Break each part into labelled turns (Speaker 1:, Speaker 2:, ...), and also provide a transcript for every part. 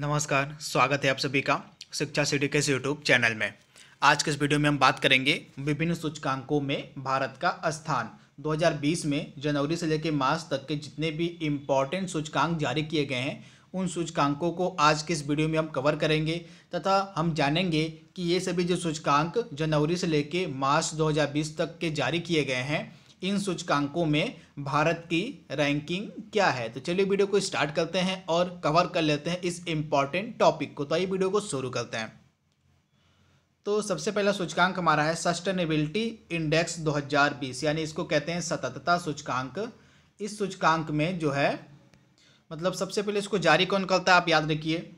Speaker 1: नमस्कार स्वागत है आप सभी का शिक्षा सिटी के यूट्यूब चैनल में आज के इस वीडियो में हम बात करेंगे विभिन्न सूचकांकों में भारत का स्थान 2020 में जनवरी से लेकर मार्च तक के जितने भी इम्पॉर्टेंट सूचकांक जारी किए गए हैं उन सूचकांकों को आज के इस वीडियो में हम कवर करेंगे तथा हम जानेंगे कि ये सभी जो सूचकांक जनवरी से लेकर मार्च 2020 तक के जारी किए गए हैं इन सूचकांकों में भारत की रैंकिंग क्या है तो चलिए वीडियो को स्टार्ट करते हैं और कवर कर लेते हैं इस इम्पॉर्टेंट टॉपिक को तो आइए वीडियो को शुरू करते हैं तो सबसे पहला सूचकांक हमारा है सस्टेनेबिलिटी इंडेक्स 2020 यानी इसको कहते हैं सततता सूचकांक इस सूचकांक में जो है मतलब सबसे पहले इसको जारी कौन करता है आप याद रखिए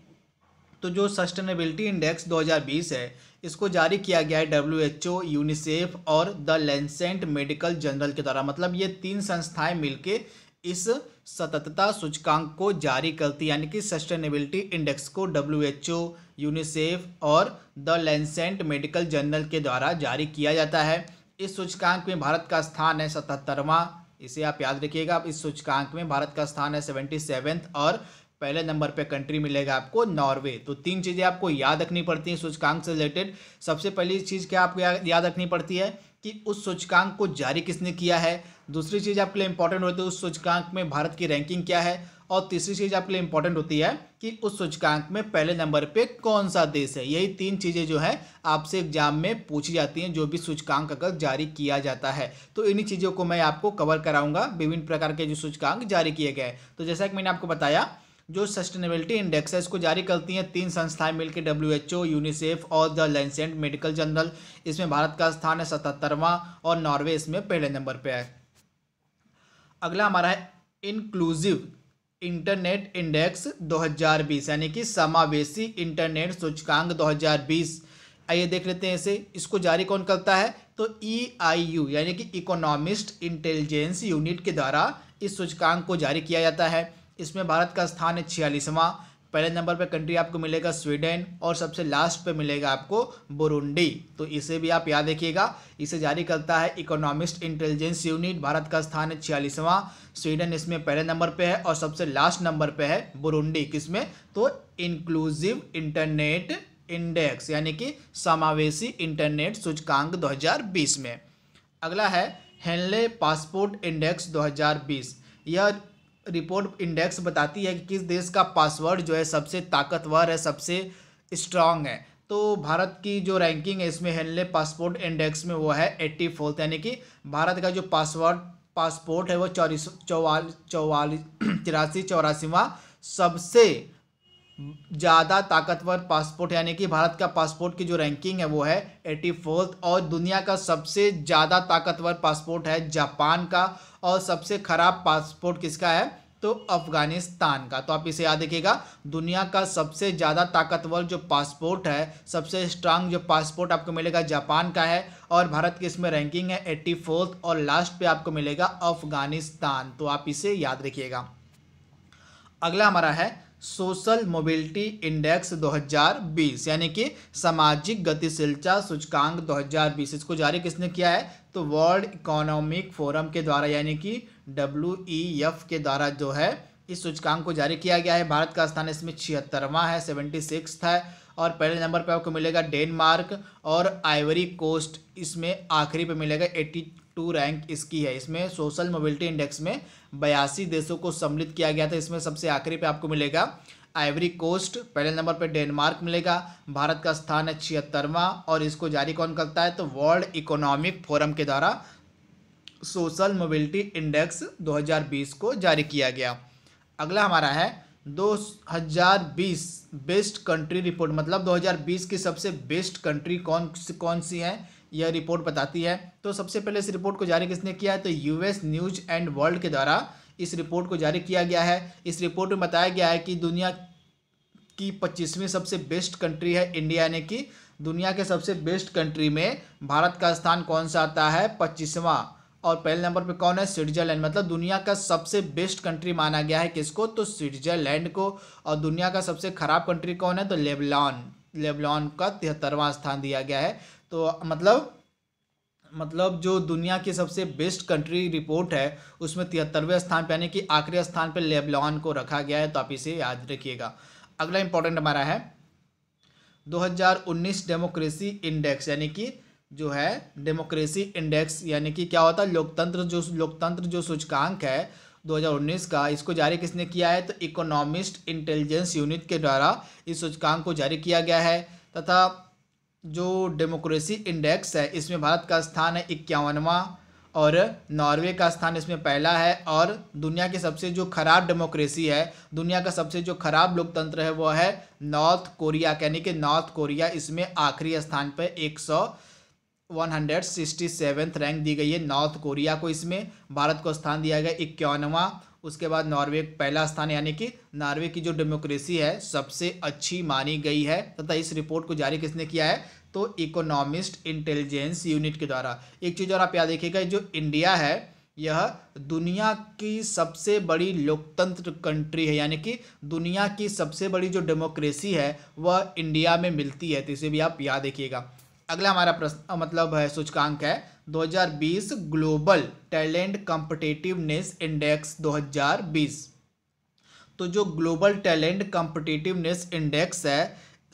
Speaker 1: तो जो सस्टेनेबिलिटी इंडेक्स 2020 है इसको जारी किया गया है डब्ल्यू एच ओ यूनिसेफ और द लेंसेंट मेडिकल जर्नल के द्वारा मतलब ये तीन संस्थाएं मिलकर इस सततता सूचकांक को जारी करती यानी कि सस्टेनेबिलिटी इंडेक्स को डब्ल्यू एच ओ यूनिसेफ और द लेंसेंट मेडिकल जर्नल के द्वारा जारी किया जाता है इस सूचकांक में भारत का स्थान है सतहत्तरवां इसे आप याद रखिएगा इस सूचकांक में भारत का स्थान है सेवेंटी सेवेंथ और पहले नंबर पे कंट्री मिलेगा आपको नॉर्वे तो तीन चीज़ें आपको याद रखनी पड़ती हैं सूचकांक से रिलेटेड सबसे पहली चीज़ क्या आपको याद रखनी पड़ती है कि उस सूचकांक को जारी किसने किया है दूसरी चीज़ आपके लिए इंपॉर्टेंट होती है उस सूचकांक में भारत की रैंकिंग क्या है और तीसरी चीज़ आपके लिए इंपॉर्टेंट होती है कि उस सूचकांक में पहले नंबर पे कौन सा देश है यही तीन चीज़ें जो है आपसे एग्जाम में पूछी जाती हैं जो भी सूचकांक अगर जारी किया जाता है तो इन्हीं चीज़ों को मैं आपको कवर कराऊंगा विभिन्न प्रकार के जो सूचकांक जारी किए गए तो जैसा कि मैंने आपको बताया जो सस्टेनेबिलिटी इंडेक्स है इसको जारी करती हैं तीन संस्थाएं मिलकर डब्ल्यू एच ओ यूनिसेफ और द लेंसेंट मेडिकल जर्नल इसमें भारत का स्थान है सतहत्तरवां और नॉर्वे इसमें पहले नंबर पर है अगला हमारा है इंक्लूसिव इंटरनेट इंडेक्स 2020 यानी कि समावेशी इंटरनेट सूचकांक 2020 आइए देख लेते हैं इसे इसको जारी कौन करता है तो ई आई यू यानी कि इकोनॉमिस्ट इंटेलिजेंस यूनिट के द्वारा इस सूचकांक को जारी किया जाता है इसमें भारत का स्थान है छियालीसवां पहले नंबर पर कंट्री आपको मिलेगा स्वीडन और सबसे लास्ट पे मिलेगा आपको बुरुंडी तो इसे भी आप याद रखिएगा इसे जारी करता है इकोनॉमिस्ट इंटेलिजेंस यूनिट भारत का स्थान है छियालीसवां स्वीडन इसमें पहले नंबर पे है और सबसे लास्ट नंबर पे है बुरुंडी किसमें तो इंक्लूसिव इंटरनेट इंडेक्स यानी कि समावेशी इंटरनेट सूचकांक दो में अगला है हेनले पासपोर्ट इंडेक्स 2020 यह रिपोर्ट इंडेक्स बताती है कि किस देश का पासवर्ड जो है सबसे ताकतवर है सबसे स्ट्रांग है तो भारत की जो रैंकिंग है इसमें हेनले पासपोर्ट इंडेक्स में वो है एट्टी फोर्थ यानी कि भारत का जो पासवर्ड पासपोर्ट है वो चौरीस चौवाल चौवालीस तिरासी चौरासीवा सबसे ज़्यादा ताकतवर पासपोर्ट यानी कि भारत का पासपोर्ट की जो रैंकिंग है वो है एट्टी फोर्थ और दुनिया का सबसे ज़्यादा ताकतवर पासपोर्ट है जापान का और सबसे ख़राब पासपोर्ट किसका है तो अफगानिस्तान का तो आप इसे याद रखिएगा दुनिया का सबसे ज़्यादा ताकतवर जो पासपोर्ट है सबसे स्ट्रांग जो पासपोर्ट आपको मिलेगा जापान का है और भारत की इसमें रैंकिंग है एट्टी फोर्थ और लास्ट पे आपको मिलेगा अफगानिस्तान तो आप इसे याद रखिएगा अगला हमारा है सोशल मोबिलिटी इंडेक्स 2020 यानी कि सामाजिक गतिशीलता सूचकांक 2020 इसको जारी किसने किया है तो वर्ल्ड इकोनॉमिक फोरम के द्वारा यानी कि डब्ल्यू ई एफ के द्वारा जो है इस सूचकांक को जारी किया गया है भारत का स्थान इसमें छिहत्तरवां है सेवेंटी सिक्स है और पहले नंबर पे आपको मिलेगा डेनमार्क और आइवरी कोस्ट इसमें आखिरी पे मिलेगा एट्टी टू रैंक इसकी है इसमें सोशल मोबिलिटी इंडेक्स में बयासी देशों को सम्मिलित किया गया था इसमें सबसे आखिरी पे आपको मिलेगा आइवरी कोस्ट पहले नंबर पर डेनमार्क मिलेगा भारत का स्थान है छिहत्तरवा और इसको जारी कौन करता है तो वर्ल्ड इकोनॉमिक फोरम के द्वारा सोशल मोबिलिटी इंडेक्स 2020 को जारी किया गया अगला हमारा है 2020 बेस्ट कंट्री रिपोर्ट मतलब 2020 की सबसे बेस्ट कंट्री कौन कौन सी है यह रिपोर्ट बताती है तो सबसे पहले इस रिपोर्ट को जारी किसने किया है तो यूएस न्यूज एंड वर्ल्ड के द्वारा इस रिपोर्ट को जारी किया गया है इस रिपोर्ट में बताया गया है कि दुनिया की पच्चीसवीं सबसे बेस्ट कंट्री है इंडिया ने कि दुनिया के सबसे बेस्ट कंट्री में भारत का स्थान कौन सा आता है पच्चीसवां और पहले नंबर पे कौन है स्विट्जरलैंड मतलब दुनिया का सबसे बेस्ट कंट्री माना गया है किसको तो स्विट्जरलैंड को और दुनिया का सबसे ख़राब कंट्री कौन है तो लेबलॉन लेबलॉन का तिहत्तरवां स्थान दिया गया है तो मतलब मतलब जो दुनिया की सबसे बेस्ट कंट्री रिपोर्ट है उसमें तिहत्तरवें स्थान पर यानी कि आखिरी स्थान पर लेबलॉन को रखा गया है तो आप इसे याद रखिएगा अगला इंपॉर्टेंट हमारा है 2019 डेमोक्रेसी इंडेक्स यानी कि जो है डेमोक्रेसी इंडेक्स यानी कि क्या होता है लोकतंत्र जो लोकतंत्र जो सूचकांक है 2019 का इसको जारी किसने किया है तो इकोनॉमिस्ट इंटेलिजेंस यूनिट के द्वारा इस सूचकांक को जारी किया गया है तथा जो डेमोक्रेसी इंडेक्स है इसमें भारत का स्थान है इक्यावनवा और नॉर्वे का स्थान इसमें पहला है और दुनिया की सबसे जो खराब डेमोक्रेसी है दुनिया का सबसे जो खराब लोकतंत्र है वो है नॉर्थ कोरिया यानी कि नॉर्थ कोरिया इसमें आखिरी स्थान पर एक सौ one hundred sixty seventh rank दी गई है नॉर्थ कोरिया को इसमें भारत को स्थान दिया गया इक्यावनवा उसके बाद नॉर्वे पहला स्थान यानी कि नॉर्वे की जो डेमोक्रेसी है सबसे अच्छी मानी गई है तथा इस रिपोर्ट को जारी किसने किया है तो इकोनॉमिस्ट इंटेलिजेंस यूनिट के द्वारा एक चीज़ और आप याद देखिएगा जो इंडिया है यह दुनिया की सबसे बड़ी लोकतंत्र कंट्री है यानी कि दुनिया की सबसे बड़ी जो डेमोक्रेसी है वह इंडिया में मिलती है तो इसे भी आप याद देखिएगा अगला हमारा प्रश्न मतलब है सूचकांक है 2020 ग्लोबल टैलेंट कॉम्पिटेटिवनेस इंडेक्स 2020 तो जो ग्लोबल टैलेंट कॉम्पिटेटिवनेस इंडेक्स है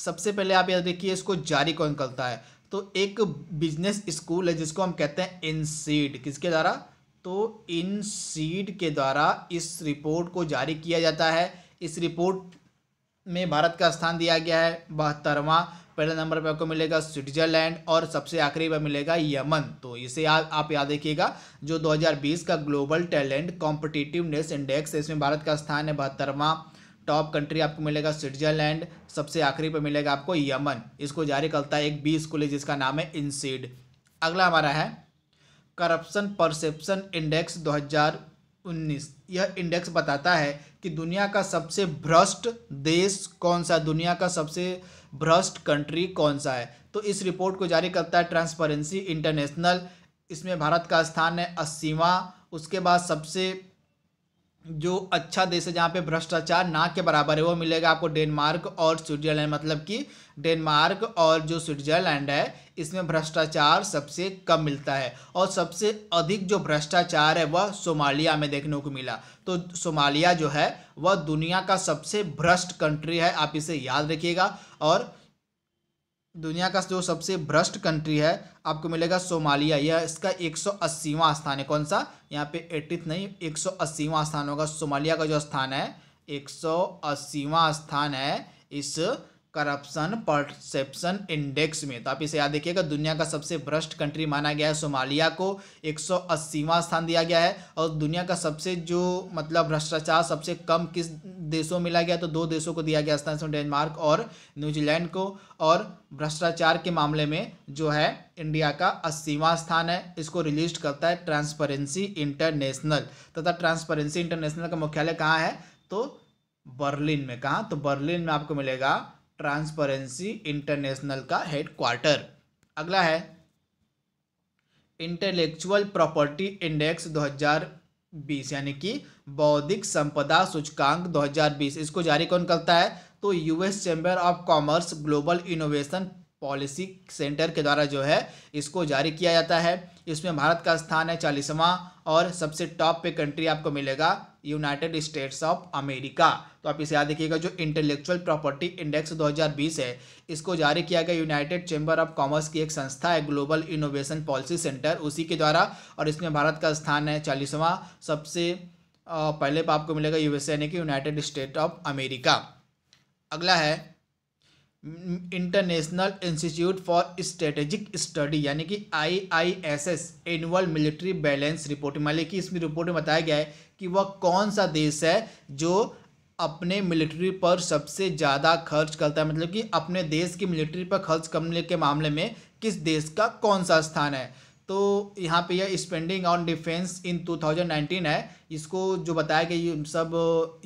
Speaker 1: सबसे पहले आप यह देखिए इसको जारी कौन करता है तो एक बिजनेस स्कूल है जिसको हम कहते हैं इनसीड किसके द्वारा तो इन सीड के द्वारा इस रिपोर्ट को जारी किया जाता है इस रिपोर्ट में भारत का स्थान दिया गया है बहत्तरवा पहले नंबर पे आपको मिलेगा स्विट्जरलैंड और सबसे आखिरी पर मिलेगा यमन तो इसे आ, आप याद रखिएगा जो 2020 का ग्लोबल टैलेंट कॉम्पिटिटिवनेस इंडेक्स इसमें भारत का स्थान है बहत्तरवा टॉप कंट्री आपको मिलेगा स्विट्जरलैंड सबसे आखिरी पर मिलेगा आपको यमन इसको जारी करता है एक बी स्कूल जिसका नाम है इनसीड अगला हमारा है करप्शन परसेप्शन इंडेक्स 2019 यह इंडेक्स बताता है कि दुनिया का सबसे भ्रष्ट देश कौन सा दुनिया का सबसे भ्रष्ट कंट्री कौन सा है तो इस रिपोर्ट को जारी करता है ट्रांसपेरेंसी इंटरनेशनल इसमें भारत का स्थान है अस्सीवा उसके बाद सबसे जो अच्छा देश है जहाँ पे भ्रष्टाचार ना के बराबर है वो मिलेगा आपको डेनमार्क और स्विट्जरलैंड मतलब कि डेनमार्क और जो स्विट्जरलैंड है इसमें भ्रष्टाचार सबसे कम मिलता है और सबसे अधिक जो भ्रष्टाचार है वह सोमालिया में देखने को मिला तो सोमालिया जो है वह दुनिया का सबसे भ्रष्ट कंट्री है आप इसे याद रखिएगा और दुनिया का जो सबसे भ्रष्ट कंट्री है आपको मिलेगा सोमालिया यह इसका एक सौ अस्सीवा स्थान है कौन सा यहाँ पे एटिथ नहीं एक सौ स्थान होगा सोमालिया का जो स्थान है एक सौ स्थान है इस करप्शन परसेप्शन इंडेक्स में तो आप इसे याद देखिएगा दुनिया का सबसे भ्रष्ट कंट्री माना गया है सोमालिया को एक सौ स्थान दिया गया है और दुनिया का सबसे जो मतलब भ्रष्टाचार सबसे कम किस देशों में मिला गया तो दो देशों को दिया गया स्थान इसमें डेनमार्क और न्यूजीलैंड को और भ्रष्टाचार के मामले में जो है इंडिया का अस्सीवा स्थान है इसको रिलीज करता है ट्रांसपेरेंसी इंटरनेशनल तथा ट्रांसपेरेंसी इंटरनेशनल का मुख्यालय कहाँ है तो बर्लिन में कहाँ तो बर्लिन में आपको मिलेगा ट्रांसपेरेंसी इंटरनेशनल का हेड क्वार्टर अगला है इंटेलेक्चुअल प्रॉपर्टी इंडेक्स 2020 यानी कि बौद्धिक संपदा सूचकांक 2020 इसको जारी कौन करता है तो US Chamber of Commerce Global Innovation Policy Center के द्वारा जो है इसको जारी किया जाता है इसमें भारत का स्थान है चालीसवां और सबसे टॉप पे कंट्री आपको मिलेगा यूनाइटेड स्टेट्स ऑफ अमेरिका तो आप इसे याद रखिएगा जो इंटेलेक्चुअल प्रॉपर्टी इंडेक्स 2020 है इसको जारी किया गया यूनाइटेड चैम्बर ऑफ कॉमर्स की एक संस्था है ग्लोबल इनोवेशन पॉलिसी सेंटर उसी के द्वारा और इसमें भारत का स्थान है चालीसवां सबसे पहले पे तो आपको मिलेगा यूएसए यानी कि यूनाइटेड स्टेट ऑफ अमेरिका अगला है International Institute for Strategic Study यानी कि I I S S annual military balance report माले कि इसमें रिपोर्ट में बताया गया है कि वह कौन सा देश है जो अपने मिलिट्री पर सबसे ज़्यादा खर्च करता है मतलब कि अपने देश की मिलिट्री पर खर्च करने के मामले में किस देश का कौन सा स्थान है तो यहाँ पे यह स्पेंडिंग ऑन डिफेंस इन 2019 है इसको जो बताया कि सब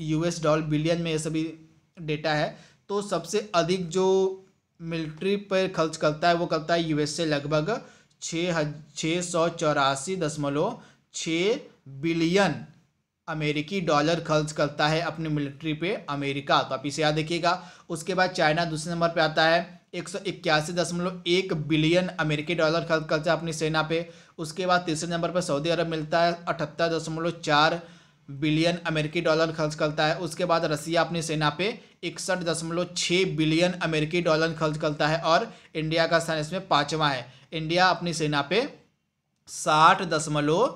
Speaker 1: यूएस डॉल बिलियन में ये सभी डेटा है तो सबसे अधिक जो मिलिट्री पर खर्च करता है वो करता है यूएस से लगभग छः छः सौ चौरासी दशमलव छः बिलियन अमेरिकी डॉलर खर्च करता है अपनी मिलिट्री पे अमेरिका तो आप इसे याद देखिएगा उसके बाद चाइना दूसरे नंबर पे आता है एक सौ इक्यासी दशमलव एक बिलियन अमेरिकी डॉलर खर्च करते हैं अपनी सेना पे उसके बाद तीसरे नंबर पर सऊदी अरब मिलता है अठहत्तर दशमलव चार बिलियन अमेरिकी डॉलर खर्च करता है उसके बाद रसिया अपनी सेना पे इकसठ दशमलव छः बिलियन अमेरिकी डॉलर खर्च करता है और इंडिया का स्थान इसमें पाँचवा है इंडिया अपनी सेना पे साठ दशमलव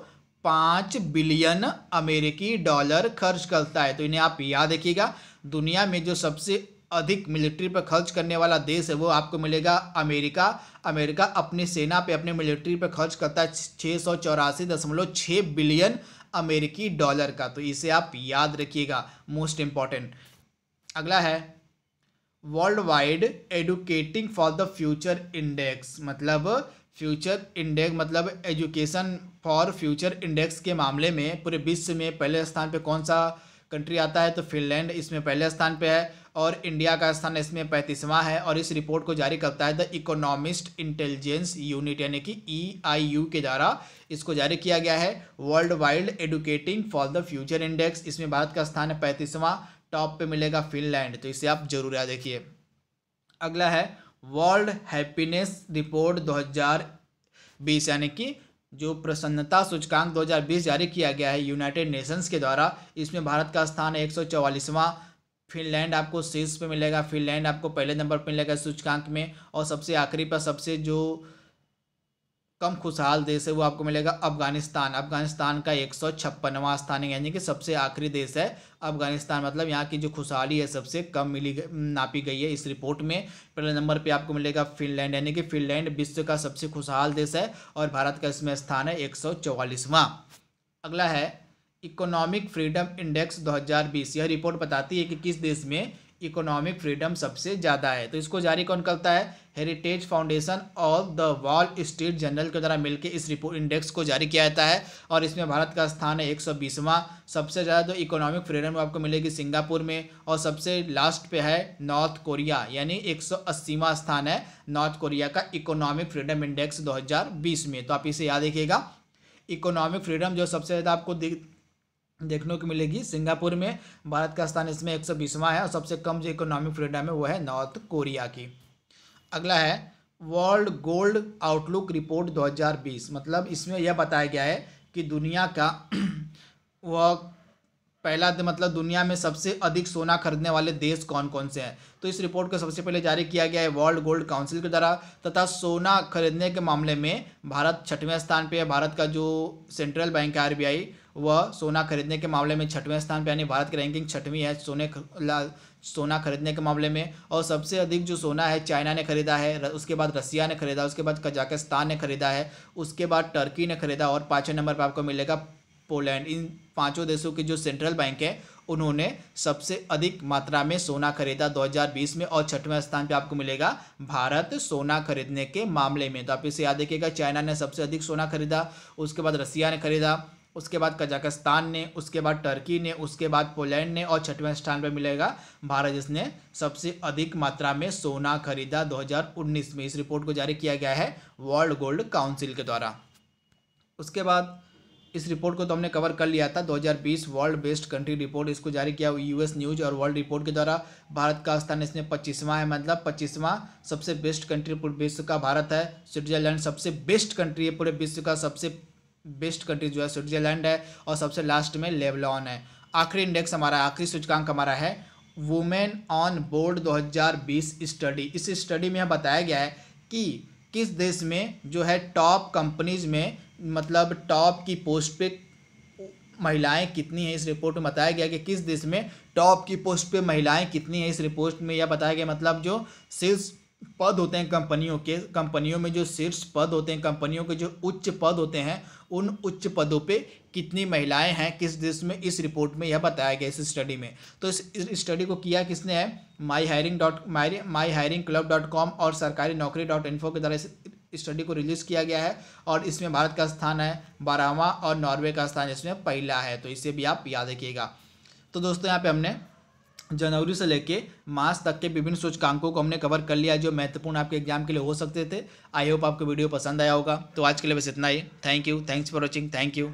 Speaker 1: पाँच बिलियन अमेरिकी डॉलर खर्च करता है तो इन्हें आप याद रखिएगा दुनिया में जो सबसे अधिक मिलिट्री पर खर्च करने वाला देश है वो आपको मिलेगा अमेरिका अमेरिका अपनी सेना पे अपने मिलिट्री पर खर्च करता है छः सौ चौरासी दशमलव छः बिलियन अमेरिकी डॉलर का तो इसे आप याद रखिएगा मोस्ट इम्पॉर्टेंट अगला है worldwide educating for the future index मतलब फ्यूचर इंडेक्स मतलब एजुकेशन फॉर फ्यूचर इंडेक्स के मामले में पूरे विश्व में पहले स्थान पर कौन सा कंट्री आता है तो फिनलैंड इसमें पहले स्थान पे है और इंडिया का स्थान इसमें पैंतीसवां है और इस रिपोर्ट को जारी करता है द इकोनॉमिस्ट इंटेलिजेंस यूनिट यानी कि ई आई यू के द्वारा इसको जारी किया गया है worldwide educating for the future index इसमें भारत का स्थान है पैंतीसवां टॉप पे मिलेगा फिनलैंड तो इसे आप जरूर याद देखिए अगला है वर्ल्ड हैप्पीनेस रिपोर्ट दो यानी कि जो प्रसन्नता सूचकांक 2020 जारी किया गया है यूनाइटेड नेशंस के द्वारा इसमें भारत का स्थान एक सौ फिनलैंड आपको शीर्ष पे मिलेगा फिनलैंड आपको पहले नंबर पर मिलेगा सूचकांक में और सबसे आखिरी पर सबसे जो कम खुशहाल देश है वो आपको मिलेगा अफगानिस्तान अफगानिस्तान का एक सौ छप्पनवा स्थान है यानी कि सबसे आखिरी देश है अफगानिस्तान मतलब यहाँ की जो खुशहाली है सबसे कम मिली नापी गई है इस रिपोर्ट में पहले नंबर पे आपको मिलेगा फिनलैंड यानी कि फिनलैंड विश्व का सबसे खुशहाल देश है और भारत का इसमें स्थान है एक अगला है इकोनॉमिक फ्रीडम इंडेक्स दो यह रिपोर्ट बताती है कि किस देश में इकोनॉमिक फ्रीडम सबसे ज़्यादा है तो इसको जारी कौन करता है हेरिटेज फाउंडेशन और द वॉल स्ट्रीट जनरल के द्वारा मिलकर इस रिपोर्ट इंडेक्स को जारी किया जाता है और इसमें भारत का स्थान है एक सबसे ज़्यादा तो इकोनॉमिक फ्रीडम आपको मिलेगी सिंगापुर में और सबसे लास्ट पे है नॉर्थ कोरिया यानी एक स्थान है नॉर्थ कोरिया का इकोनॉमिक फ्रीडम इंडेक्स बीस में तो आप इसे याद रखिएगा इकोनॉमिक फ्रीडम जो सबसे ज़्यादा आपको देखने को मिलेगी सिंगापुर में भारत का स्थान इसमें एक है और सबसे कम जो इकोनॉमिक फ्रीडम है वो है नॉर्थ कोरिया की अगला है वर्ल्ड गोल्ड आउटलुक रिपोर्ट 2020 मतलब इसमें यह बताया गया है कि दुनिया का वह पहला मतलब दुनिया में सबसे अधिक सोना खरीदने वाले देश कौन कौन से हैं तो इस रिपोर्ट को सबसे पहले जारी किया गया है वर्ल्ड गोल्ड काउंसिल के द्वारा तथा सोना खरीदने के मामले में भारत छठवें स्थान पर है भारत का जो सेंट्रल बैंक है आर वह सोना खरीदने के मामले में छठवें स्थान पर यानी भारत की रैंकिंग छठवीं है सोने सोना खरीदने के मामले में और सबसे अधिक जो सोना है चाइना ने खरीदा है उसके बाद रसिया ने खरीदा उसके बाद कजाकिस्तान ने खरीदा है उसके बाद टर्की ने खरीदा और पाँचवें नंबर पर आपको मिलेगा पोलैंड इन पाँचों देशों के जो सेंट्रल बैंक है उन्होंने सबसे अधिक मात्रा में सोना खरीदा 2020 में और छठवें स्थान पे आपको मिलेगा भारत सोना खरीदने के मामले में तो आप इसे याद देखिएगा चाइना ने सबसे अधिक सोना खरीदा उसके बाद रसिया ने खरीदा उसके बाद कजाकिस्तान ने उसके बाद टर्की ने उसके बाद पोलैंड ने और छठवें स्थान पर मिलेगा भारत जिसने सबसे अधिक मात्रा में सोना खरीदा 2019 में इस रिपोर्ट को जारी किया गया है वर्ल्ड गोल्ड काउंसिल के द्वारा उसके बाद इस रिपोर्ट को तो हमने कवर कर लिया था 2020 वर्ल्ड बेस्ट कंट्री रिपोर्ट इसको जारी किया यूएस न्यूज और वर्ल्ड रिपोर्ट के द्वारा भारत का स्थान इसमें पच्चीसवां है मतलब पच्चीसवां सबसे बेस्ट कंट्री पूरे विश्व का भारत है स्विट्जरलैंड सबसे बेस्ट कंट्री है पूरे विश्व का सबसे बेस्ट कंट्री जो है स्विट्जरलैंड है और सबसे लास्ट में लेबलॉन है आखिरी इंडेक्स हमारा आखिरी सूचकांक हमारा है वुमेन ऑन बोर्ड 2020 स्टडी इस स्टडी में यह बताया गया है कि किस देश में जो है टॉप कंपनीज में मतलब टॉप की पोस्ट पे महिलाएं कितनी हैं इस रिपोर्ट में बताया गया कि किस देश में टॉप की पोस्ट पे महिलाएं कितनी हैं इस रिपोर्ट में यह बताया गया मतलब जो सेल्स पद होते हैं कंपनियों के कंपनियों में जो शीर्ष पद होते हैं कंपनियों के जो उच्च पद होते हैं उन उच्च पदों पे कितनी महिलाएं हैं किस देश में इस रिपोर्ट में यह बताया गया इस स्टडी में तो इस स्टडी को किया किसने है my hiring dot my my hiring club dot com और सरकारी नौकरी डॉट इन्फो के द्वारा इस स्टडी को रिलीज़ किया गया है और इसमें भारत का स्थान है बारहवा और नॉर्वे का स्थान इसमें पहला है तो इसे भी आप याद रखिएगा तो दोस्तों यहाँ पे हमने जनवरी से लेके मार्च तक के विभिन्न सूचकांकों को हमने कवर कर लिया जो महत्वपूर्ण आपके एग्जाम के लिए हो सकते थे आई होप आपको वीडियो पसंद आया होगा तो आज के लिए बस इतना ही thank you thanks for watching thank you